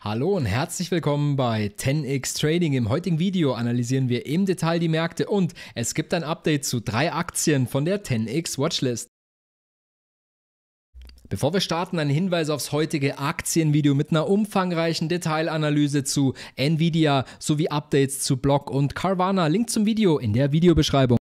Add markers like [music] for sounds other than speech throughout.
Hallo und herzlich willkommen bei 10x Trading. Im heutigen Video analysieren wir im Detail die Märkte und es gibt ein Update zu drei Aktien von der 10x Watchlist. Bevor wir starten, ein Hinweis aufs heutige Aktienvideo mit einer umfangreichen Detailanalyse zu Nvidia sowie Updates zu Block und Carvana. Link zum Video in der Videobeschreibung.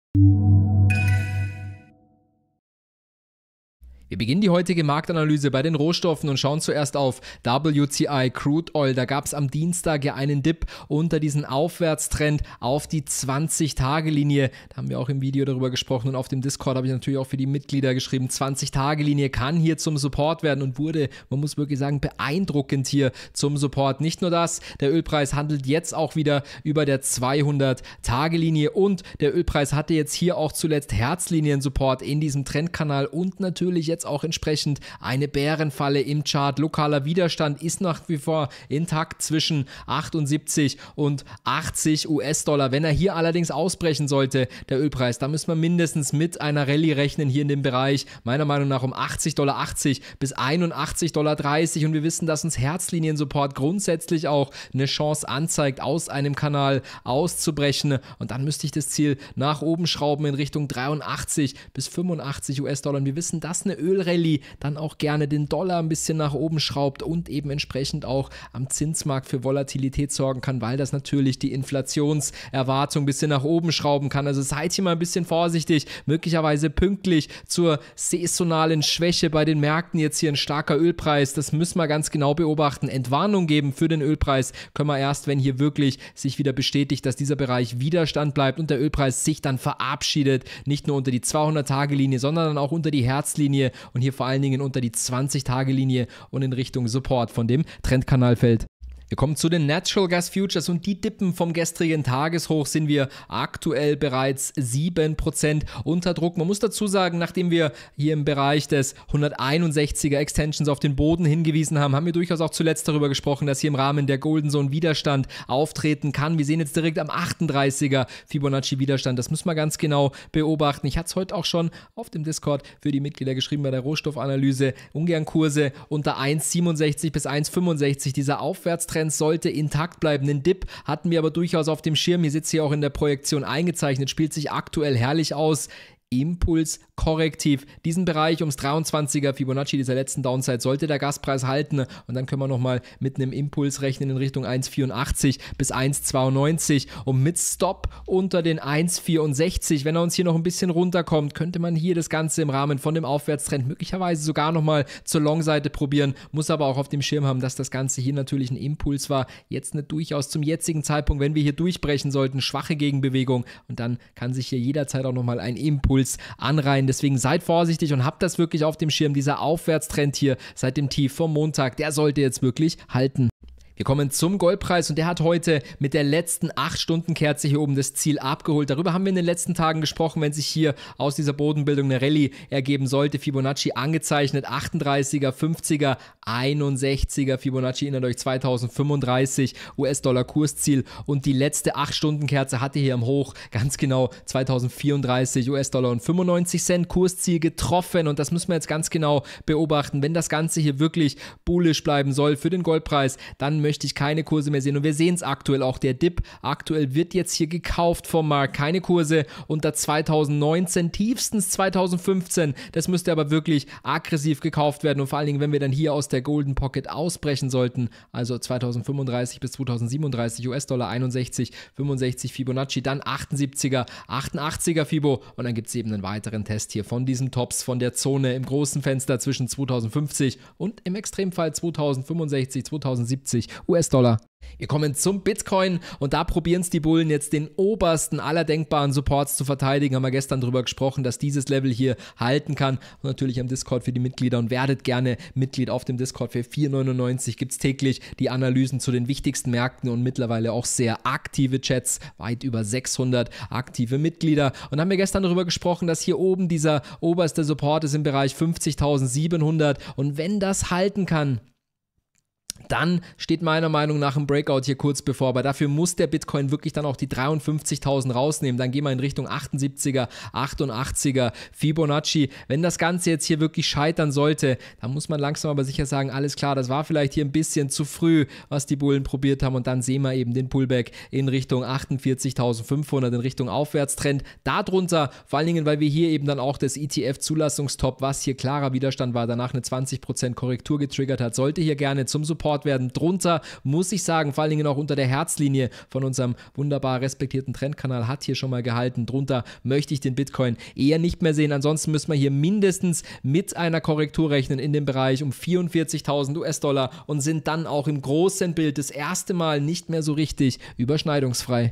Wir beginnen die heutige Marktanalyse bei den Rohstoffen und schauen zuerst auf WTI Crude Oil. Da gab es am Dienstag ja einen Dip unter diesen Aufwärtstrend auf die 20-Tage-Linie. Da haben wir auch im Video darüber gesprochen und auf dem Discord habe ich natürlich auch für die Mitglieder geschrieben. 20-Tage-Linie kann hier zum Support werden und wurde, man muss wirklich sagen, beeindruckend hier zum Support. Nicht nur das, der Ölpreis handelt jetzt auch wieder über der 200-Tage-Linie und der Ölpreis hatte jetzt hier auch zuletzt Herzlinien-Support in diesem Trendkanal und natürlich jetzt jetzt auch entsprechend eine Bärenfalle im Chart. Lokaler Widerstand ist nach wie vor intakt zwischen 78 und 80 US-Dollar. Wenn er hier allerdings ausbrechen sollte, der Ölpreis, da müssen wir mindestens mit einer Rallye rechnen hier in dem Bereich. Meiner Meinung nach um 80,80 Dollar 80 bis 81,30 Dollar und wir wissen, dass uns Herzlinien-Support grundsätzlich auch eine Chance anzeigt, aus einem Kanal auszubrechen und dann müsste ich das Ziel nach oben schrauben in Richtung 83 bis 85 US-Dollar. Und wir wissen, dass eine Öl Ölrallye dann auch gerne den Dollar ein bisschen nach oben schraubt und eben entsprechend auch am Zinsmarkt für Volatilität sorgen kann, weil das natürlich die Inflationserwartung ein bisschen nach oben schrauben kann. Also seid hier mal ein bisschen vorsichtig, möglicherweise pünktlich zur saisonalen Schwäche bei den Märkten jetzt hier ein starker Ölpreis. Das müssen wir ganz genau beobachten. Entwarnung geben für den Ölpreis können wir erst, wenn hier wirklich sich wieder bestätigt, dass dieser Bereich Widerstand bleibt und der Ölpreis sich dann verabschiedet, nicht nur unter die 200-Tage-Linie, sondern dann auch unter die Herzlinie und hier vor allen Dingen unter die 20-Tage-Linie und in Richtung Support von dem Trendkanalfeld wir kommen zu den Natural Gas Futures und die dippen vom gestrigen Tageshoch sind wir aktuell bereits 7% unter Druck. Man muss dazu sagen, nachdem wir hier im Bereich des 161er Extensions auf den Boden hingewiesen haben, haben wir durchaus auch zuletzt darüber gesprochen, dass hier im Rahmen der Golden Zone Widerstand auftreten kann. Wir sehen jetzt direkt am 38er Fibonacci Widerstand. Das müssen wir ganz genau beobachten. Ich hatte es heute auch schon auf dem Discord für die Mitglieder geschrieben bei der Rohstoffanalyse. Ungern Kurse unter 1,67 bis 1,65. Dieser Aufwärtstrend Defense sollte intakt bleiben. Den Dip hatten wir aber durchaus auf dem Schirm. Hier sitzt hier auch in der Projektion eingezeichnet. Spielt sich aktuell herrlich aus Impuls korrektiv. Diesen Bereich ums 23er Fibonacci dieser letzten Downside sollte der Gaspreis halten und dann können wir nochmal mit einem Impuls rechnen in Richtung 1,84 bis 1,92 und mit Stop unter den 1,64. Wenn er uns hier noch ein bisschen runterkommt, könnte man hier das Ganze im Rahmen von dem Aufwärtstrend möglicherweise sogar nochmal zur Long-Seite probieren, muss aber auch auf dem Schirm haben, dass das Ganze hier natürlich ein Impuls war. Jetzt eine durchaus zum jetzigen Zeitpunkt, wenn wir hier durchbrechen sollten, schwache Gegenbewegung und dann kann sich hier jederzeit auch nochmal ein Impuls Impuls anreihen. Deswegen seid vorsichtig und habt das wirklich auf dem Schirm. Dieser Aufwärtstrend hier seit dem Tief vom Montag, der sollte jetzt wirklich halten. Wir kommen zum Goldpreis und der hat heute mit der letzten 8-Stunden-Kerze hier oben das Ziel abgeholt. Darüber haben wir in den letzten Tagen gesprochen, wenn sich hier aus dieser Bodenbildung eine Rallye ergeben sollte. Fibonacci angezeichnet, 38er, 50er, 61er. Fibonacci erinnert euch 2035 US-Dollar Kursziel und die letzte 8-Stunden-Kerze hatte hier am Hoch ganz genau 2034 US-Dollar und 95 Cent Kursziel getroffen und das müssen wir jetzt ganz genau beobachten. Wenn das Ganze hier wirklich bullisch bleiben soll für den Goldpreis, dann möchte ich keine Kurse mehr sehen. Und wir sehen es aktuell auch. Der Dip aktuell wird jetzt hier gekauft vom Markt. Keine Kurse unter 2019, tiefstens 2015. Das müsste aber wirklich aggressiv gekauft werden. Und vor allen Dingen, wenn wir dann hier aus der Golden Pocket ausbrechen sollten, also 2035 bis 2037 US-Dollar, 61, 65 Fibonacci, dann 78er, 88er Fibo. Und dann gibt es eben einen weiteren Test hier von diesen Tops, von der Zone im großen Fenster zwischen 2050 und im Extremfall 2065, 2070 US-Dollar. Wir kommen zum Bitcoin und da probieren es die Bullen jetzt den obersten aller denkbaren Supports zu verteidigen. Haben wir gestern darüber gesprochen, dass dieses Level hier halten kann. Und natürlich am Discord für die Mitglieder und werdet gerne Mitglied auf dem Discord. Für 4,99 gibt es täglich die Analysen zu den wichtigsten Märkten und mittlerweile auch sehr aktive Chats. Weit über 600 aktive Mitglieder. Und haben wir gestern darüber gesprochen, dass hier oben dieser oberste Support ist im Bereich 50.700. Und wenn das halten kann, dann steht meiner Meinung nach ein Breakout hier kurz bevor, aber dafür muss der Bitcoin wirklich dann auch die 53.000 rausnehmen. Dann gehen wir in Richtung 78er, 88er Fibonacci. Wenn das Ganze jetzt hier wirklich scheitern sollte, dann muss man langsam aber sicher sagen, alles klar, das war vielleicht hier ein bisschen zu früh, was die Bullen probiert haben und dann sehen wir eben den Pullback in Richtung 48.500, in Richtung Aufwärtstrend. Darunter, vor allen Dingen, weil wir hier eben dann auch das ETF-Zulassungstop, was hier klarer Widerstand war, danach eine 20% Korrektur getriggert hat, sollte hier gerne zum Support Support werden drunter, muss ich sagen, vor allen Dingen auch unter der Herzlinie von unserem wunderbar respektierten Trendkanal hat hier schon mal gehalten. Drunter möchte ich den Bitcoin eher nicht mehr sehen. Ansonsten müssen wir hier mindestens mit einer Korrektur rechnen in dem Bereich um 44.000 US-Dollar und sind dann auch im großen Bild das erste Mal nicht mehr so richtig überschneidungsfrei.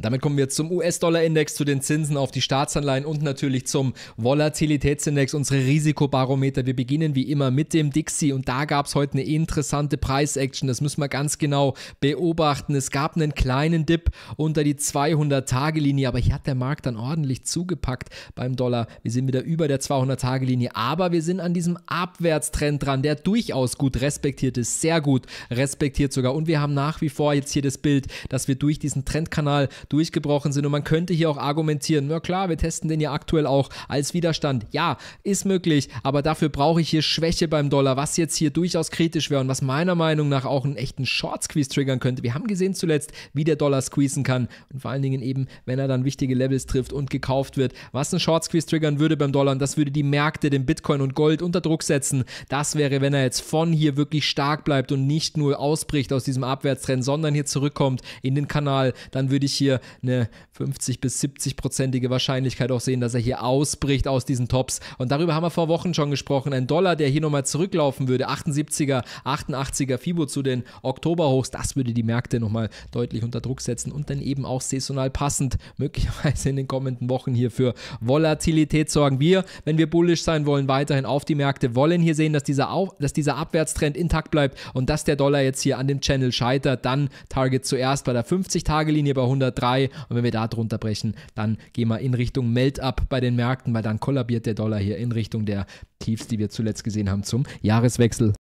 Und damit kommen wir zum US-Dollar-Index, zu den Zinsen auf die Staatsanleihen und natürlich zum Volatilitätsindex, unsere Risikobarometer. Wir beginnen wie immer mit dem Dixie und da gab es heute eine interessante Preisaction. Das müssen wir ganz genau beobachten. Es gab einen kleinen Dip unter die 200-Tage-Linie, aber hier hat der Markt dann ordentlich zugepackt beim Dollar. Wir sind wieder über der 200-Tage-Linie, aber wir sind an diesem Abwärtstrend dran, der durchaus gut respektiert ist, sehr gut respektiert sogar. Und wir haben nach wie vor jetzt hier das Bild, dass wir durch diesen Trendkanal durchgebrochen sind. Und man könnte hier auch argumentieren, na klar, wir testen den ja aktuell auch als Widerstand. Ja, ist möglich, aber dafür brauche ich hier Schwäche beim Dollar, was jetzt hier durchaus kritisch wäre und was meiner Meinung nach auch einen echten Short-Squeeze triggern könnte. Wir haben gesehen zuletzt, wie der Dollar squeezen kann und vor allen Dingen eben, wenn er dann wichtige Levels trifft und gekauft wird. Was einen Short-Squeeze triggern würde beim Dollar, und das würde die Märkte, den Bitcoin und Gold unter Druck setzen, das wäre, wenn er jetzt von hier wirklich stark bleibt und nicht nur ausbricht aus diesem Abwärtstrend, sondern hier zurückkommt in den Kanal, dann würde ich hier eine 50 bis 70-prozentige Wahrscheinlichkeit auch sehen, dass er hier ausbricht aus diesen Tops. Und darüber haben wir vor Wochen schon gesprochen. Ein Dollar, der hier nochmal zurücklaufen würde, 78er, 88er FIBO zu den Oktoberhochs, das würde die Märkte nochmal deutlich unter Druck setzen und dann eben auch saisonal passend möglicherweise in den kommenden Wochen hier für Volatilität sorgen. Wir, wenn wir bullisch sein wollen, weiterhin auf die Märkte, wollen hier sehen, dass dieser, auf, dass dieser Abwärtstrend intakt bleibt und dass der Dollar jetzt hier an dem Channel scheitert. Dann Target zuerst bei der 50-Tage-Linie bei 103 Sky. Und wenn wir da drunter brechen, dann gehen wir in Richtung Melt-up bei den Märkten, weil dann kollabiert der Dollar hier in Richtung der Tiefs, die wir zuletzt gesehen haben zum Jahreswechsel.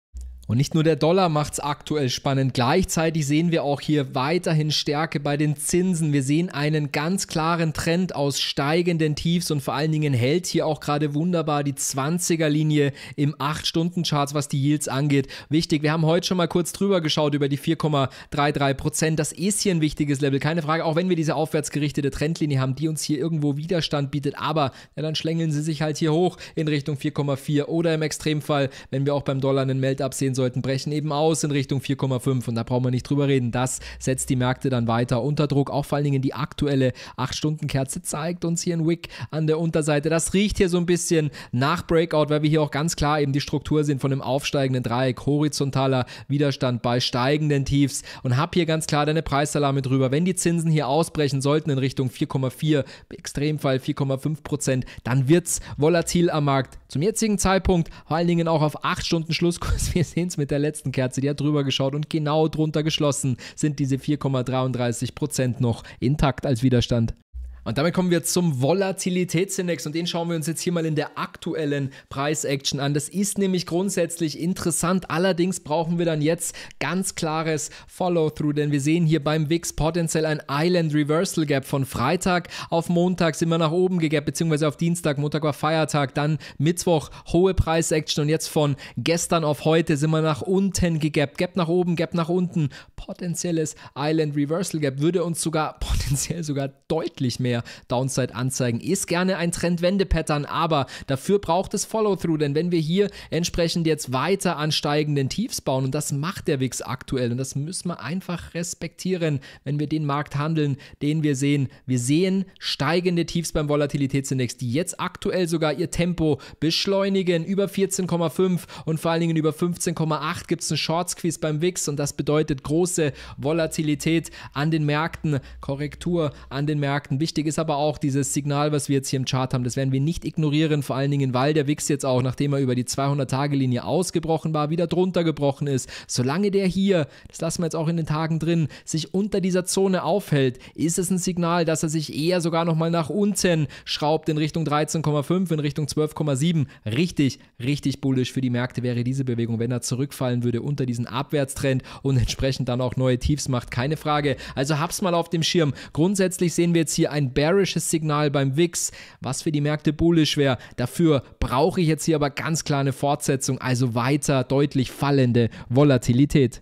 Und nicht nur der Dollar macht es aktuell spannend. Gleichzeitig sehen wir auch hier weiterhin Stärke bei den Zinsen. Wir sehen einen ganz klaren Trend aus steigenden Tiefs und vor allen Dingen hält hier auch gerade wunderbar die 20er-Linie im 8-Stunden-Charts, was die Yields angeht. Wichtig, wir haben heute schon mal kurz drüber geschaut über die 4,33 Prozent. Das ist hier ein wichtiges Level, keine Frage, auch wenn wir diese aufwärtsgerichtete Trendlinie haben, die uns hier irgendwo Widerstand bietet. Aber ja, dann schlängeln sie sich halt hier hoch in Richtung 4,4 oder im Extremfall, wenn wir auch beim Dollar einen Melt-Up sehen, sollten, brechen eben aus in Richtung 4,5 und da brauchen wir nicht drüber reden. Das setzt die Märkte dann weiter unter Druck. Auch vor allen Dingen die aktuelle 8-Stunden-Kerze zeigt uns hier ein Wick an der Unterseite. Das riecht hier so ein bisschen nach Breakout, weil wir hier auch ganz klar eben die Struktur sehen von einem aufsteigenden Dreieck. Horizontaler Widerstand bei steigenden Tiefs und habe hier ganz klar deine Preisalarme drüber. Wenn die Zinsen hier ausbrechen sollten in Richtung 4,4, Extremfall 4,5 Prozent, dann wird es volatil am Markt. Zum jetzigen Zeitpunkt, vor allen Dingen auch auf 8 Stunden Schlusskurs, wir sehen 1 mit der letzten Kerze, die hat drüber geschaut und genau drunter geschlossen, sind diese 4,33 noch intakt als Widerstand. Und damit kommen wir zum Volatilitätsindex und den schauen wir uns jetzt hier mal in der aktuellen Preisaction an. Das ist nämlich grundsätzlich interessant, allerdings brauchen wir dann jetzt ganz klares Follow-through, denn wir sehen hier beim WIX potenziell ein Island Reversal Gap von Freitag auf Montag sind wir nach oben gegappt, beziehungsweise auf Dienstag, Montag war Feiertag, dann Mittwoch hohe Preisaction und jetzt von gestern auf heute sind wir nach unten gegappt, Gap nach oben, Gap nach unten, potenzielles Island Reversal Gap würde uns sogar [laughs] potenziell sogar deutlich mehr mehr Downside-Anzeigen. Ist gerne ein Trendwende-Pattern, aber dafür braucht es Follow-through, denn wenn wir hier entsprechend jetzt weiter an steigenden Tiefs bauen und das macht der WIX aktuell und das müssen wir einfach respektieren, wenn wir den Markt handeln, den wir sehen. Wir sehen steigende Tiefs beim Volatilitätsindex, die jetzt aktuell sogar ihr Tempo beschleunigen über 14,5 und vor allen Dingen über 15,8 gibt es einen Short Squeeze beim WIX und das bedeutet große Volatilität an den Märkten, Korrektur an den Märkten. Wichtig ist aber auch dieses Signal, was wir jetzt hier im Chart haben, das werden wir nicht ignorieren, vor allen Dingen, weil der Wix jetzt auch, nachdem er über die 200-Tage-Linie ausgebrochen war, wieder drunter gebrochen ist. Solange der hier, das lassen wir jetzt auch in den Tagen drin, sich unter dieser Zone aufhält, ist es ein Signal, dass er sich eher sogar nochmal nach unten schraubt in Richtung 13,5, in Richtung 12,7. Richtig, richtig bullisch für die Märkte wäre diese Bewegung, wenn er zurückfallen würde unter diesen Abwärtstrend und entsprechend dann auch neue Tiefs macht. Keine Frage. Also hab's mal auf dem Schirm. Grundsätzlich sehen wir jetzt hier ein ein bearishes Signal beim WIX, was für die Märkte bullisch wäre. Dafür brauche ich jetzt hier aber ganz klar eine Fortsetzung, also weiter deutlich fallende Volatilität.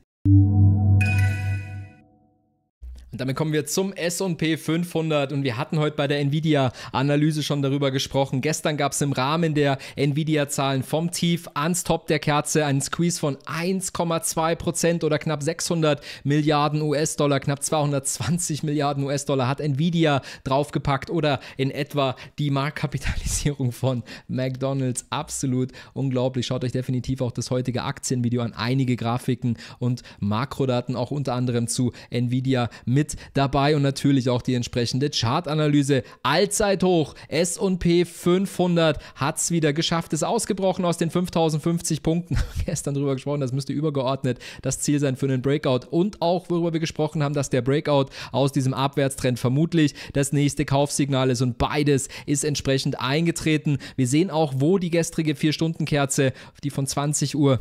Und damit kommen wir zum SP 500 und wir hatten heute bei der Nvidia-Analyse schon darüber gesprochen. Gestern gab es im Rahmen der Nvidia-Zahlen vom Tief ans Top der Kerze einen Squeeze von 1,2 Prozent oder knapp 600 Milliarden US-Dollar, knapp 220 Milliarden US-Dollar hat Nvidia draufgepackt oder in etwa die Marktkapitalisierung von McDonald's. Absolut unglaublich. Schaut euch definitiv auch das heutige Aktienvideo an. Einige Grafiken und Makrodaten auch unter anderem zu Nvidia mit mit dabei und natürlich auch die entsprechende Chartanalyse. Allzeithoch S&P 500 hat es wieder geschafft, ist ausgebrochen aus den 5050 Punkten. [laughs] Gestern drüber gesprochen, das müsste übergeordnet das Ziel sein für einen Breakout und auch worüber wir gesprochen haben, dass der Breakout aus diesem Abwärtstrend vermutlich das nächste Kaufsignal ist und beides ist entsprechend eingetreten. Wir sehen auch, wo die gestrige 4-Stunden-Kerze, die von 20 Uhr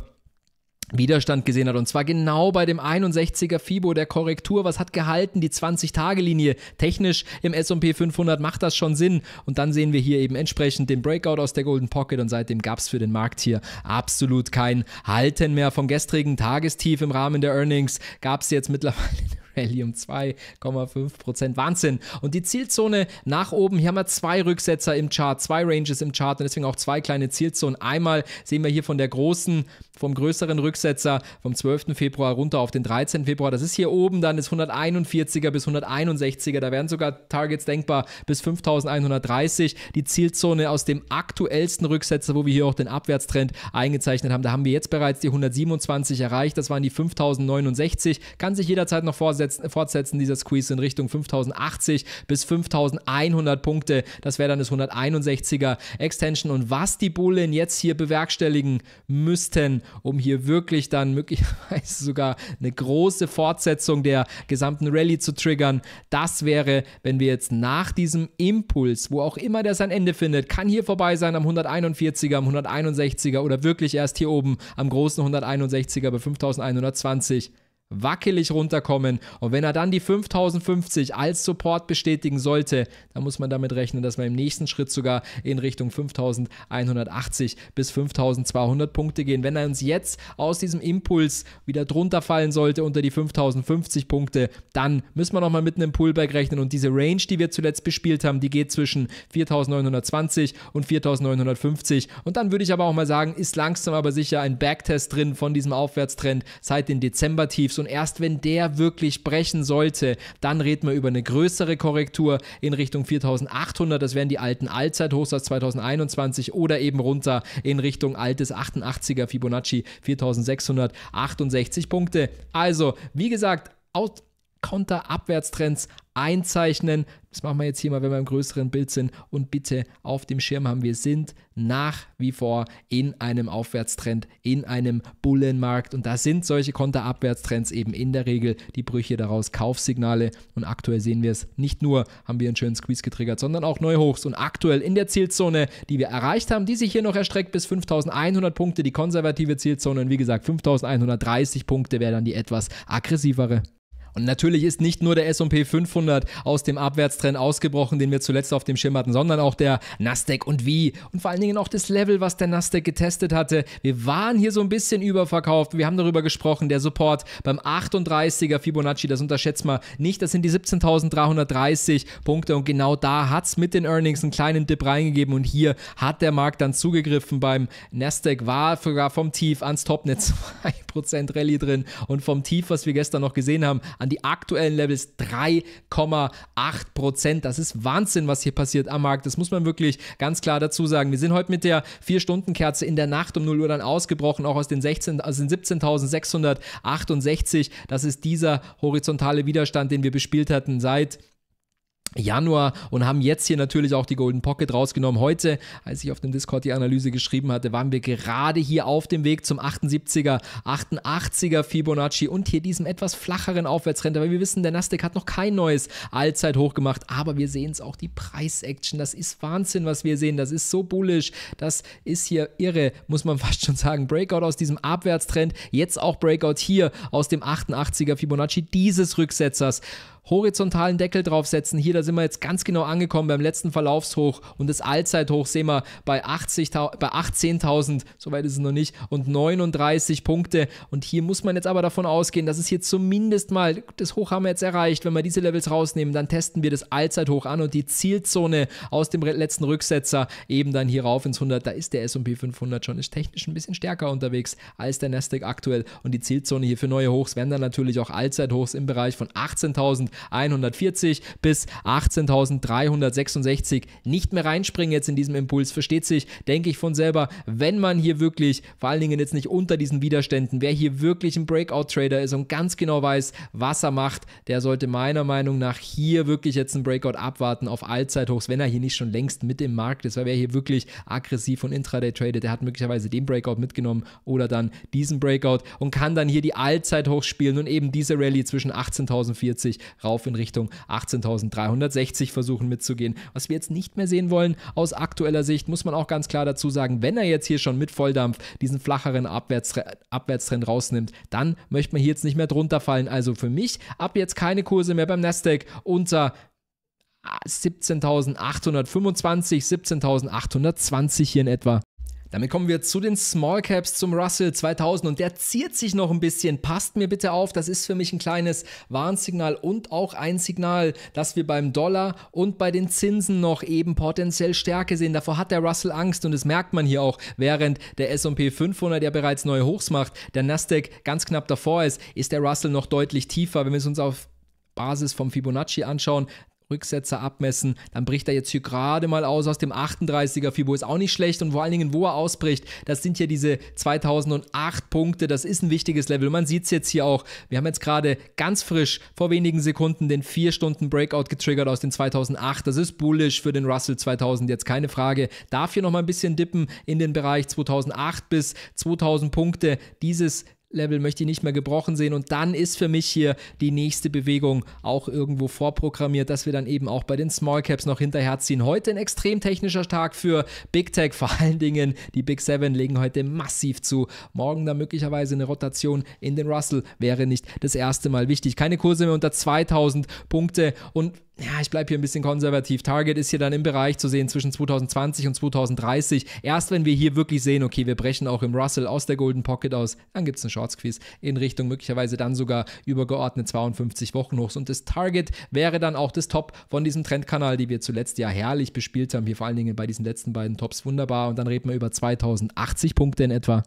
Widerstand gesehen hat. Und zwar genau bei dem 61er FIBO der Korrektur. Was hat gehalten? Die 20-Tage-Linie. Technisch im S&P 500 macht das schon Sinn. Und dann sehen wir hier eben entsprechend den Breakout aus der Golden Pocket. Und seitdem gab es für den Markt hier absolut kein Halten mehr. Vom gestrigen Tagestief im Rahmen der Earnings gab es jetzt mittlerweile Rallye um 2,5%. Wahnsinn. Und die Zielzone nach oben, hier haben wir zwei Rücksetzer im Chart, zwei Ranges im Chart und deswegen auch zwei kleine Zielzonen. Einmal sehen wir hier von der großen vom größeren Rücksetzer vom 12. Februar runter auf den 13. Februar. Das ist hier oben dann das 141er bis 161er. Da wären sogar Targets denkbar bis 5130. Die Zielzone aus dem aktuellsten Rücksetzer, wo wir hier auch den Abwärtstrend eingezeichnet haben. Da haben wir jetzt bereits die 127 erreicht. Das waren die 5069. Kann sich jederzeit noch fortsetzen, dieser Squeeze in Richtung 5080 bis 5100 Punkte. Das wäre dann das 161er Extension. Und was die Bullen jetzt hier bewerkstelligen müssten, um hier wirklich dann möglicherweise sogar eine große Fortsetzung der gesamten Rallye zu triggern. Das wäre, wenn wir jetzt nach diesem Impuls, wo auch immer der sein Ende findet, kann hier vorbei sein am 141er, am 161er oder wirklich erst hier oben am großen 161er bei 5120 wackelig runterkommen. Und wenn er dann die 5050 als Support bestätigen sollte, dann muss man damit rechnen, dass wir im nächsten Schritt sogar in Richtung 5180 bis 5200 Punkte gehen. Wenn er uns jetzt aus diesem Impuls wieder drunter fallen sollte unter die 5050 Punkte, dann müssen wir nochmal mit einem Pullback rechnen. Und diese Range, die wir zuletzt bespielt haben, die geht zwischen 4920 und 4950. Und dann würde ich aber auch mal sagen, ist langsam aber sicher ein Backtest drin von diesem Aufwärtstrend seit den Dezember-Tiefs und erst wenn der wirklich brechen sollte, dann reden wir über eine größere Korrektur in Richtung 4800, das wären die alten Allzeithochs aus 2021 oder eben runter in Richtung altes 88er Fibonacci 4668 Punkte. Also, wie gesagt, aus Konter-Abwärtstrends einzeichnen. Das machen wir jetzt hier mal, wenn wir im größeren Bild sind. Und bitte auf dem Schirm haben, wir sind nach wie vor in einem Aufwärtstrend, in einem Bullenmarkt. Und da sind solche Konterabwärtstrends eben in der Regel die Brüche daraus, Kaufsignale. Und aktuell sehen wir es, nicht nur haben wir einen schönen Squeeze getriggert, sondern auch Neuhochs. Und aktuell in der Zielzone, die wir erreicht haben, die sich hier noch erstreckt bis 5100 Punkte, die konservative Zielzone. Und wie gesagt, 5130 Punkte wäre dann die etwas aggressivere. Und natürlich ist nicht nur der S&P 500 aus dem Abwärtstrend ausgebrochen, den wir zuletzt auf dem Schirm hatten, sondern auch der Nasdaq und wie und vor allen Dingen auch das Level, was der Nasdaq getestet hatte. Wir waren hier so ein bisschen überverkauft. Wir haben darüber gesprochen, der Support beim 38er Fibonacci, das unterschätzt man nicht, das sind die 17.330 Punkte und genau da hat es mit den Earnings einen kleinen Dip reingegeben und hier hat der Markt dann zugegriffen. Beim Nasdaq war sogar vom Tief ans Top eine 2% Rallye drin und vom Tief, was wir gestern noch gesehen haben, an an die aktuellen Levels 3,8 Das ist Wahnsinn, was hier passiert am Markt. Das muss man wirklich ganz klar dazu sagen. Wir sind heute mit der 4-Stunden-Kerze in der Nacht um 0 Uhr dann ausgebrochen, auch aus den, also den 17.668. Das ist dieser horizontale Widerstand, den wir bespielt hatten seit Januar und haben jetzt hier natürlich auch die Golden Pocket rausgenommen. Heute, als ich auf dem Discord die Analyse geschrieben hatte, waren wir gerade hier auf dem Weg zum 78er, 88er Fibonacci und hier diesem etwas flacheren Aufwärtstrend. weil wir wissen, der Nasdaq hat noch kein neues Allzeithoch gemacht, aber wir sehen es auch, die Preis-Action, das ist Wahnsinn, was wir sehen, das ist so bullisch, das ist hier irre, muss man [laughs] fast schon sagen. Breakout aus diesem Abwärtstrend, jetzt auch Breakout hier aus dem 88er Fibonacci dieses Rücksetzers horizontalen Deckel draufsetzen. Hier, da sind wir jetzt ganz genau angekommen beim letzten Verlaufshoch und das Allzeithoch sehen wir bei, 80, bei 18.000, soweit ist es noch nicht, und 39 Punkte. Und hier muss man jetzt aber davon ausgehen, dass es hier zumindest mal, das Hoch haben wir jetzt erreicht, wenn wir diese Levels rausnehmen, dann testen wir das Allzeithoch an und die Zielzone aus dem letzten Rücksetzer eben dann hier rauf ins 100. Da ist der S&P 500 schon, ist technisch ein bisschen stärker unterwegs als der Nasdaq aktuell und die Zielzone hier für neue Hochs werden dann natürlich auch Allzeithochs im Bereich von 18.000 18.140 bis 18.366 nicht mehr reinspringen jetzt in diesem Impuls, versteht sich, denke ich von selber, wenn man hier wirklich, vor allen Dingen jetzt nicht unter diesen Widerständen, wer hier wirklich ein Breakout-Trader ist und ganz genau weiß, was er macht, der sollte meiner Meinung nach hier wirklich jetzt ein Breakout abwarten auf Allzeithochs, wenn er hier nicht schon längst mit im Markt ist, weil wer hier wirklich aggressiv und intraday tradet, der hat möglicherweise den Breakout mitgenommen oder dann diesen Breakout und kann dann hier die Allzeithochs spielen und eben diese Rallye zwischen 18.040 raus rauf in Richtung 18.360 versuchen mitzugehen. Was wir jetzt nicht mehr sehen wollen, aus aktueller Sicht muss man auch ganz klar dazu sagen, wenn er jetzt hier schon mit Volldampf diesen flacheren Abwärtstrend, Abwärtstrend rausnimmt, dann möchte man hier jetzt nicht mehr drunter fallen. Also für mich ab jetzt keine Kurse mehr beim Nasdaq unter 17.825, 17.820 hier in etwa. Damit kommen wir zu den Small Caps, zum Russell 2000 und der ziert sich noch ein bisschen. Passt mir bitte auf, das ist für mich ein kleines Warnsignal und auch ein Signal, dass wir beim Dollar und bei den Zinsen noch eben potenziell Stärke sehen. Davor hat der Russell Angst und das merkt man hier auch, während der S&P 500 ja bereits neue Hochs macht, der Nasdaq ganz knapp davor ist, ist der Russell noch deutlich tiefer. Wenn wir es uns auf Basis vom Fibonacci anschauen, Rücksetzer abmessen, dann bricht er jetzt hier gerade mal aus aus dem 38er Fibo, ist auch nicht schlecht und vor allen Dingen, wo er ausbricht, das sind hier diese 2008 Punkte, das ist ein wichtiges Level. man sieht es jetzt hier auch, wir haben jetzt gerade ganz frisch vor wenigen Sekunden den 4 Stunden Breakout getriggert aus den 2008, das ist bullish für den Russell 2000, jetzt keine Frage. Darf hier nochmal ein bisschen dippen in den Bereich 2008 bis 2000 Punkte, dieses Level möchte ich nicht mehr gebrochen sehen. Und dann ist für mich hier die nächste Bewegung auch irgendwo vorprogrammiert, dass wir dann eben auch bei den Small Caps noch hinterherziehen. Heute ein extrem technischer Tag für Big Tech. Vor allen Dingen die Big Seven legen heute massiv zu. Morgen dann möglicherweise eine Rotation in den Russell wäre nicht das erste Mal wichtig. Keine Kurse mehr unter 2000 Punkte und ja, ich bleibe hier ein bisschen konservativ. Target ist hier dann im Bereich zu sehen zwischen 2020 und 2030. Erst wenn wir hier wirklich sehen, okay, wir brechen auch im Russell aus der Golden Pocket aus, dann gibt es eine Chance. Shorts Quiz in Richtung möglicherweise dann sogar übergeordnet 52 Wochen hochs. Und das Target wäre dann auch das Top von diesem Trendkanal, die wir zuletzt ja herrlich bespielt haben. Hier vor allen Dingen bei diesen letzten beiden Tops wunderbar. Und dann reden wir über 2080 Punkte in etwa.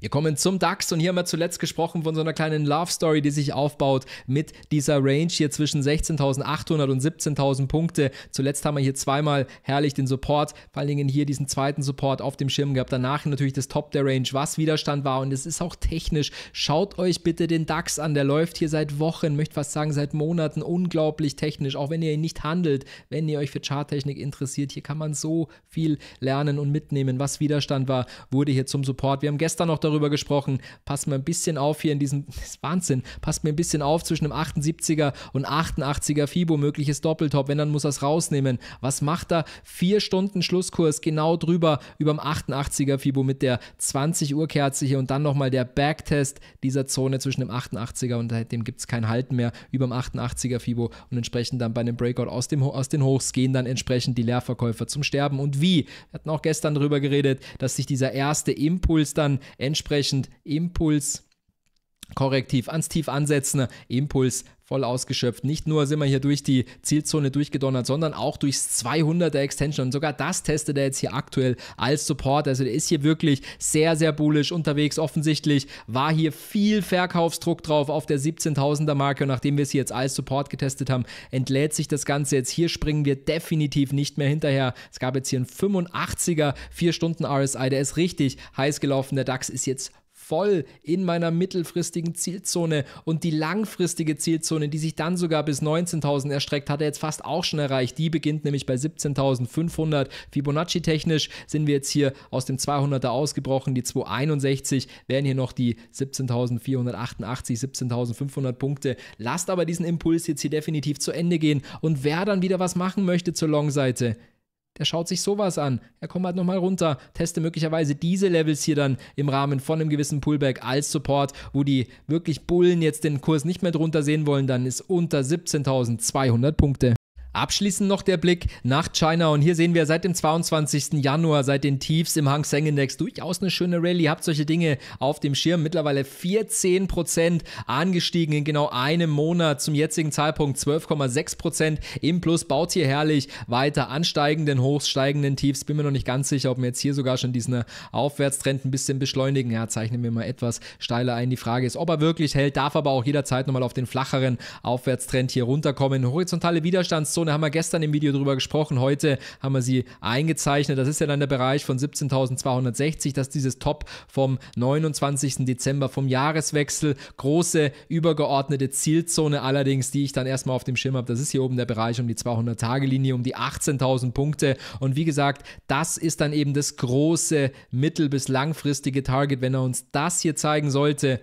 Wir kommen zum DAX und hier haben wir zuletzt gesprochen von so einer kleinen Love Story, die sich aufbaut mit dieser Range hier zwischen 16.800 und 17.000 Punkte. Zuletzt haben wir hier zweimal herrlich den Support, vor allen Dingen hier diesen zweiten Support auf dem Schirm gehabt. Danach natürlich das Top der Range, was Widerstand war und es ist auch technisch. Schaut euch bitte den DAX an, der läuft hier seit Wochen, möchte fast sagen seit Monaten unglaublich technisch, auch wenn ihr ihn nicht handelt, wenn ihr euch für Charttechnik interessiert. Hier kann man so viel lernen und mitnehmen, was Widerstand war, wurde hier zum Support. Wir haben gestern noch darüber darüber gesprochen. Passt mal ein bisschen auf hier in diesem, [laughs] das ist Wahnsinn, passt mir ein bisschen auf zwischen einem 78er und 88er FIBO, mögliches Doppeltop. Wenn, dann muss er es rausnehmen. Was macht er? Vier Stunden Schlusskurs, genau drüber, über dem 88er FIBO mit der 20 Uhr Kerze hier und dann nochmal der Backtest dieser Zone zwischen dem 88er und dem gibt es kein Halten mehr über dem 88er FIBO und entsprechend dann bei einem Breakout aus, dem, aus den Hochs gehen dann entsprechend die Leerverkäufer zum Sterben. Und wie? Wir hatten auch gestern darüber geredet, dass sich dieser erste Impuls dann entsprechend Entsprechend Impuls korrektiv ans Tief ansetzen, Impuls voll ausgeschöpft. Nicht nur sind wir hier durch die Zielzone durchgedonnert, sondern auch durchs 200er Extension. Und sogar das testet er jetzt hier aktuell als Support. Also der ist hier wirklich sehr, sehr bullisch unterwegs. Offensichtlich war hier viel Verkaufsdruck drauf auf der 17.000er Marke. Und nachdem wir es jetzt als Support getestet haben, entlädt sich das Ganze jetzt. Hier springen wir definitiv nicht mehr hinterher. Es gab jetzt hier einen 85er 4-Stunden-RSI. Der ist richtig heiß gelaufen. Der DAX ist jetzt voll in meiner mittelfristigen Zielzone und die langfristige Zielzone, die sich dann sogar bis 19.000 erstreckt, hat er jetzt fast auch schon erreicht. Die beginnt nämlich bei 17.500. Fibonacci technisch sind wir jetzt hier aus dem 200er ausgebrochen. Die 261 wären hier noch die 17.488, 17.500 Punkte. Lasst aber diesen Impuls jetzt hier definitiv zu Ende gehen und wer dann wieder was machen möchte zur Long-Seite, der schaut sich sowas an. Er kommt halt nochmal runter, teste möglicherweise diese Levels hier dann im Rahmen von einem gewissen Pullback als Support, wo die wirklich Bullen jetzt den Kurs nicht mehr drunter sehen wollen, dann ist unter 17.200 Punkte. Abschließend noch der Blick nach China und hier sehen wir seit dem 22. Januar, seit den Tiefs im Hang Seng Index durchaus eine schöne Rallye. Habt solche Dinge auf dem Schirm. Mittlerweile 14 angestiegen in genau einem Monat zum jetzigen Zeitpunkt 12,6 im Plus. Baut hier herrlich weiter ansteigenden Hochs, steigenden Tiefs. Bin mir noch nicht ganz sicher, ob wir jetzt hier sogar schon diesen äh, Aufwärtstrend ein bisschen beschleunigen. Ja, zeichnen wir mal etwas steiler ein. Die Frage ist, ob er wirklich hält, darf aber auch jederzeit nochmal auf den flacheren Aufwärtstrend hier runterkommen. Horizontale Widerstandszone da haben wir gestern im Video drüber gesprochen. Heute haben wir sie eingezeichnet. Das ist ja dann der Bereich von 17.260. Das ist dieses Top vom 29. Dezember, vom Jahreswechsel. Große übergeordnete Zielzone allerdings, die ich dann erstmal auf dem Schirm habe. Das ist hier oben der Bereich um die 200-Tage-Linie, um die 18.000 Punkte. Und wie gesagt, das ist dann eben das große mittel- bis langfristige Target. Wenn er uns das hier zeigen sollte,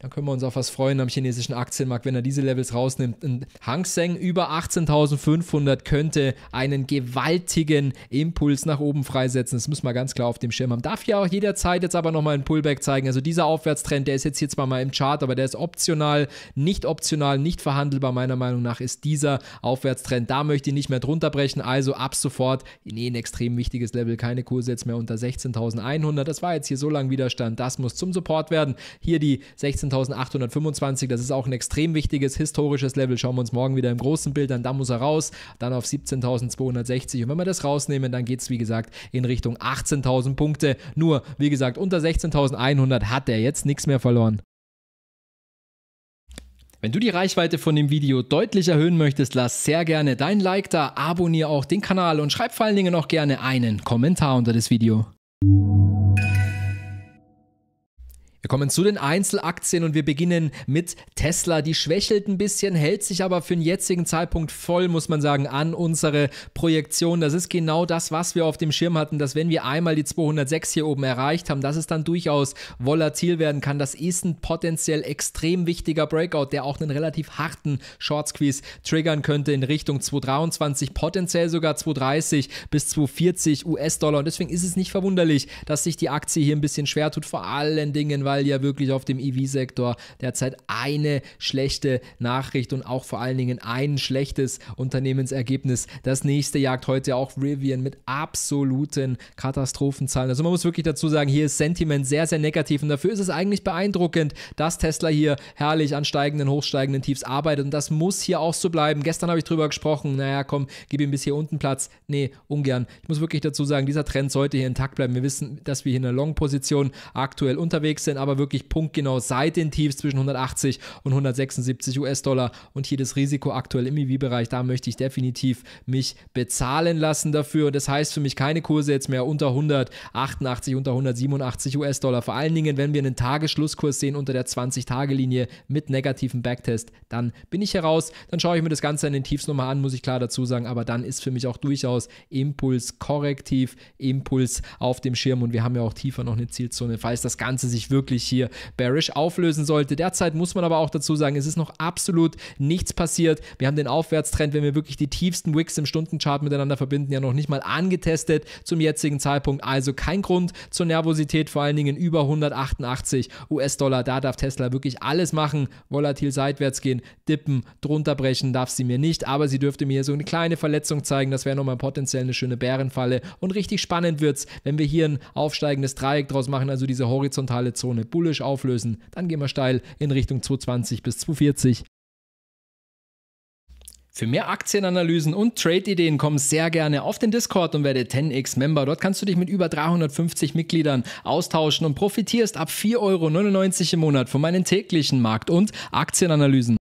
dann können wir uns auf was freuen am chinesischen Aktienmarkt, wenn er diese Levels rausnimmt. Ein Hang Seng über 18.500 könnte einen gewaltigen Impuls nach oben freisetzen. Das müssen wir ganz klar auf dem Schirm haben. Darf ja auch jederzeit jetzt aber nochmal einen Pullback zeigen. Also dieser Aufwärtstrend, der ist jetzt hier zwar mal im Chart, aber der ist optional, nicht optional, nicht verhandelbar. Meiner Meinung nach ist dieser Aufwärtstrend, da möchte ich nicht mehr drunter brechen. Also ab sofort in eh ein extrem wichtiges Level. Keine Kurse jetzt mehr unter 16.100. Das war jetzt hier so lang Widerstand. Das muss zum Support werden. Hier die 16.000 13.825. Das ist auch ein extrem wichtiges historisches Level. Schauen wir uns morgen wieder im großen Bild an. Da muss er raus, dann auf 17.260. Und wenn wir das rausnehmen, dann geht es, wie gesagt, in Richtung 18.000 Punkte. Nur, wie gesagt, unter 16.100 hat er jetzt nichts mehr verloren. Wenn du die Reichweite von dem Video deutlich erhöhen möchtest, lass sehr gerne dein Like da, abonniere auch den Kanal und schreib vor allen Dingen auch gerne einen Kommentar unter das Video. Wir kommen zu den Einzelaktien und wir beginnen mit Tesla. Die schwächelt ein bisschen, hält sich aber für den jetzigen Zeitpunkt voll, muss man sagen, an unsere Projektion. Das ist genau das, was wir auf dem Schirm hatten, dass wenn wir einmal die 206 hier oben erreicht haben, dass es dann durchaus volatil werden kann. Das ist ein potenziell extrem wichtiger Breakout, der auch einen relativ harten Short Squeeze triggern könnte in Richtung 223, potenziell sogar 230 bis 240 US-Dollar. Und deswegen ist es nicht verwunderlich, dass sich die Aktie hier ein bisschen schwer tut, vor allen Dingen, weil ja wirklich auf dem EV-Sektor derzeit eine schlechte Nachricht und auch vor allen Dingen ein schlechtes Unternehmensergebnis. Das nächste jagt heute auch Rivian mit absoluten Katastrophenzahlen. Also man muss wirklich dazu sagen, hier ist Sentiment sehr, sehr negativ und dafür ist es eigentlich beeindruckend, dass Tesla hier herrlich an steigenden, hochsteigenden Tiefs arbeitet und das muss hier auch so bleiben. Gestern habe ich drüber gesprochen, naja, komm, gib ihm bis hier unten Platz. Nee, ungern. Ich muss wirklich dazu sagen, dieser Trend sollte hier intakt bleiben. Wir wissen, dass wir hier in der Long-Position aktuell unterwegs sind aber wirklich punktgenau seit den Tiefs zwischen 180 und 176 US-Dollar und hier das Risiko aktuell im ev bereich da möchte ich definitiv mich bezahlen lassen dafür. Das heißt für mich keine Kurse jetzt mehr unter 188, unter 187 US-Dollar. Vor allen Dingen, wenn wir einen Tagesschlusskurs sehen unter der 20-Tage-Linie mit negativen Backtest, dann bin ich heraus. Dann schaue ich mir das Ganze in den Tiefs nochmal an, muss ich klar dazu sagen, aber dann ist für mich auch durchaus Impuls korrektiv, Impuls auf dem Schirm und wir haben ja auch tiefer noch eine Zielzone, falls das Ganze sich wirklich wirklich hier bearish auflösen sollte. Derzeit muss man aber auch dazu sagen, es ist noch absolut nichts passiert. Wir haben den Aufwärtstrend, wenn wir wirklich die tiefsten Wicks im Stundenchart miteinander verbinden, ja noch nicht mal angetestet zum jetzigen Zeitpunkt. Also kein Grund zur Nervosität, vor allen Dingen über 188 US-Dollar. Da darf Tesla wirklich alles machen. Volatil seitwärts gehen, dippen, drunter brechen darf sie mir nicht, aber sie dürfte mir so eine kleine Verletzung zeigen. Das wäre nochmal potenziell eine schöne Bärenfalle. Und richtig spannend wird es, wenn wir hier ein aufsteigendes Dreieck draus machen, also diese horizontale Zone mit Bullish auflösen. Dann gehen wir steil in Richtung 220 bis 240. Für mehr Aktienanalysen und Trade-Ideen komm sehr gerne auf den Discord und werde 10x-Member. Dort kannst du dich mit über 350 Mitgliedern austauschen und profitierst ab 4,99 Euro im Monat von meinen täglichen Markt- und Aktienanalysen.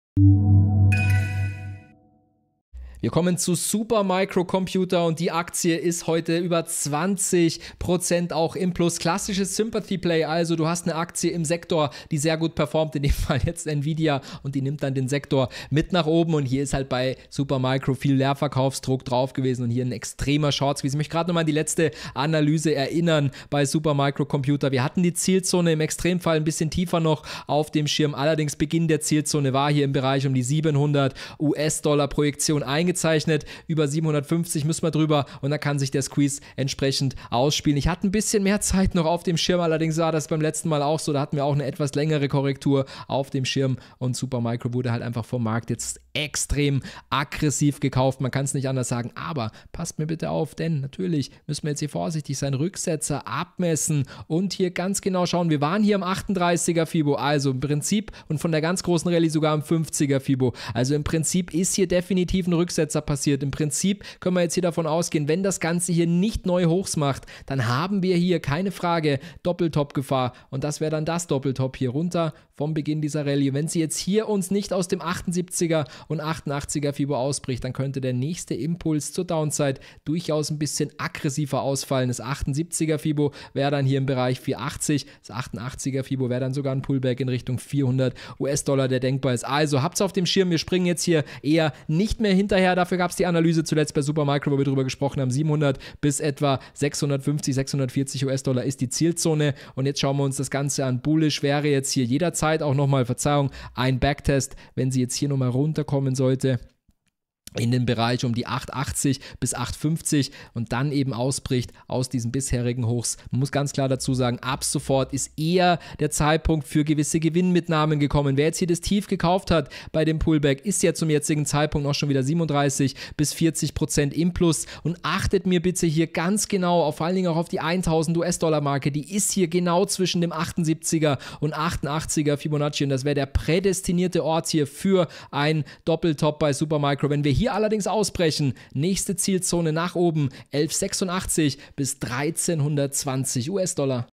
Wir kommen zu Super Supermicrocomputer und die Aktie ist heute über 20% auch im Plus. Klassisches Sympathy Play, also du hast eine Aktie im Sektor, die sehr gut performt, in dem [laughs] Fall jetzt Nvidia und die nimmt dann den Sektor mit nach oben und hier ist halt bei Super Micro viel Leerverkaufsdruck drauf gewesen und hier ein extremer Short Squeeze. Ich möchte gerade nochmal an die letzte Analyse erinnern bei Super Supermicrocomputer. Wir hatten die Zielzone im Extremfall ein bisschen tiefer noch auf dem Schirm, allerdings Beginn der Zielzone war hier im Bereich um die 700 US-Dollar Projektion eingetragen eingezeichnet. Über 750 müssen wir drüber und dann kann sich der Squeeze entsprechend ausspielen. Ich hatte ein bisschen mehr Zeit noch auf dem Schirm, allerdings war das beim letzten Mal auch so. Da hatten wir auch eine etwas längere Korrektur auf dem Schirm und Supermicro wurde halt einfach vom Markt jetzt extrem aggressiv gekauft. Man kann es nicht anders sagen, aber passt mir bitte auf, denn natürlich müssen wir jetzt hier vorsichtig sein, Rücksetzer abmessen und hier ganz genau schauen. Wir waren hier im 38er Fibo, also im Prinzip und von der ganz großen Rallye sogar im 50er Fibo. Also im Prinzip ist hier definitiv ein Rücksetzer Aussetzer passiert. Im Prinzip können wir jetzt hier davon ausgehen, wenn das Ganze hier nicht neue Hochs macht, dann haben wir hier keine Frage Doppeltop-Gefahr. Und das wäre dann das Doppeltop hier runter vom Beginn dieser Rallye. Wenn sie jetzt hier uns nicht aus dem 78er und 88er Fibo ausbricht, dann könnte der nächste Impuls zur Downside durchaus ein bisschen aggressiver ausfallen. Das 78er Fibo wäre dann hier im Bereich 480, das 88er Fibo wäre dann sogar ein Pullback in Richtung 400 US-Dollar, der denkbar ist. Also habt's auf dem Schirm, wir springen jetzt hier eher nicht mehr hinterher dafür gab es die Analyse zuletzt bei Supermicro, wo wir drüber gesprochen haben. 700 bis etwa 650, 640 US-Dollar ist die Zielzone. Und jetzt schauen wir uns das Ganze an. Bullish wäre jetzt hier jederzeit auch nochmal, Verzeihung, ein Backtest, wenn sie jetzt hier nochmal runterkommen sollte in den Bereich um die 880 bis 850 und dann eben ausbricht aus diesen bisherigen Hochs. Man muss ganz klar dazu sagen, ab sofort ist eher der Zeitpunkt für gewisse Gewinnmitnahmen gekommen. Wer jetzt hier das Tief gekauft hat bei dem Pullback, ist ja zum jetzigen Zeitpunkt auch schon wieder 37 bis 40 Prozent im Plus und achtet mir bitte hier ganz genau, auf, vor allen Dingen auch auf die 1000 US-Dollar-Marke, die ist hier genau zwischen dem 78er und 88er Fibonacci und das wäre der prädestinierte Ort hier für ein Doppeltop bei Supermicro. Wenn wir hier hier allerdings ausbrechen. Nächste Zielzone nach oben 1186 bis 1320 US-Dollar.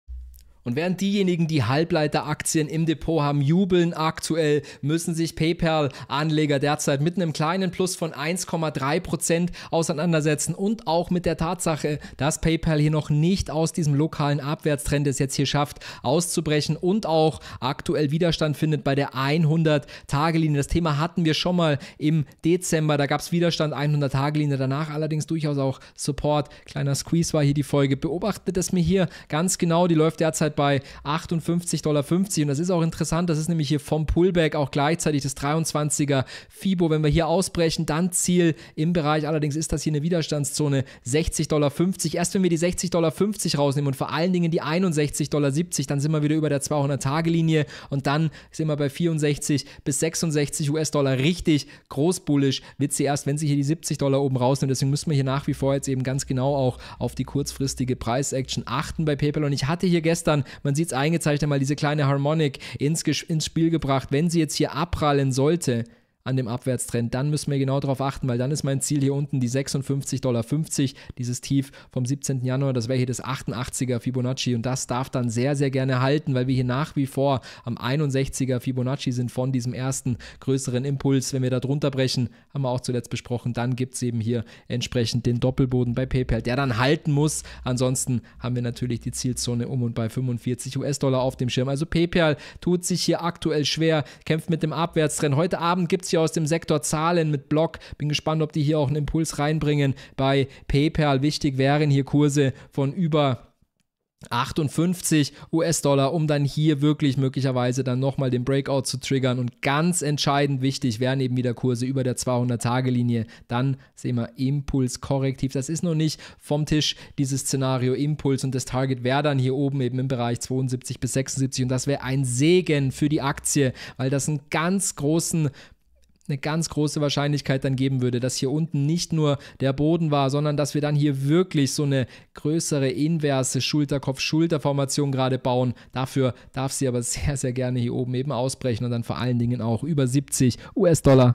Und während diejenigen, die Halbleiteraktien im Depot haben, jubeln aktuell, müssen sich PayPal-Anleger derzeit mit einem kleinen Plus von 1,3% auseinandersetzen und auch mit der Tatsache, dass PayPal hier noch nicht aus diesem lokalen Abwärtstrend es jetzt hier schafft, auszubrechen und auch aktuell Widerstand findet bei der 100-Tage-Linie. Das Thema hatten wir schon mal im Dezember, da gab es Widerstand 100-Tage-Linie, danach allerdings durchaus auch Support. Kleiner Squeeze war hier die Folge. Beobachtet es mir hier ganz genau, die läuft derzeit derzeit bei 58,50 Dollar. Und das ist auch interessant, das ist nämlich hier vom Pullback auch gleichzeitig das 23er FIBO. Wenn wir hier ausbrechen, dann Ziel im Bereich. Allerdings ist das hier eine Widerstandszone 60,50 Dollar. Erst wenn wir die 60,50 Dollar rausnehmen und vor allen Dingen die 61,70 Dollar, dann sind wir wieder über der 200-Tage-Linie und dann sind wir bei 64 bis 66 US-Dollar richtig groß bullish. Wird sie erst, wenn sie hier die 70 Dollar oben rausnimmt. Deswegen müssen wir hier nach wie vor jetzt eben ganz genau auch auf die kurzfristige Preis-Action achten bei PayPal. Und ich hatte hier gestern dann, man sieht es eingezeichnet, mal diese kleine Harmonik ins, ins Spiel gebracht. Wenn sie jetzt hier abprallen sollte, an dem Abwärtstrend, dann müssen wir genau darauf achten, weil dann ist mein Ziel hier unten die 56,50 Dollar, dieses Tief vom 17. Januar, das wäre hier das 88er Fibonacci und das darf dann sehr, sehr gerne halten, weil wir hier nach wie vor am 61er Fibonacci sind von diesem ersten größeren Impuls. Wenn wir da drunter brechen, haben wir auch zuletzt besprochen, dann gibt es eben hier entsprechend den Doppelboden bei PayPal, der dann halten muss. Ansonsten haben wir natürlich die Zielzone um und bei 45 US-Dollar auf dem Schirm. Also PayPal tut sich hier aktuell schwer, kämpft mit dem Abwärtstrend. Heute Abend gibt es hier aus dem Sektor Zahlen mit Block. Bin gespannt, ob die hier auch einen Impuls reinbringen bei PayPal. Wichtig wären hier Kurse von über 58 US-Dollar, um dann hier wirklich möglicherweise dann nochmal den Breakout zu triggern. Und ganz entscheidend wichtig wären eben wieder Kurse über der 200-Tage-Linie. Dann sehen wir Impuls korrektiv. Das ist noch nicht vom Tisch, dieses Szenario Impuls. Und das Target wäre dann hier oben eben im Bereich 72 bis 76. Und das wäre ein Segen für die Aktie, weil das einen ganz großen eine ganz große Wahrscheinlichkeit dann geben würde, dass hier unten nicht nur der Boden war, sondern dass wir dann hier wirklich so eine größere inverse Schulterkopf-Schulterformation gerade bauen. Dafür darf sie aber [laughs] sehr, sehr gerne hier oben eben ausbrechen und dann vor allen Dingen auch über 70 US-Dollar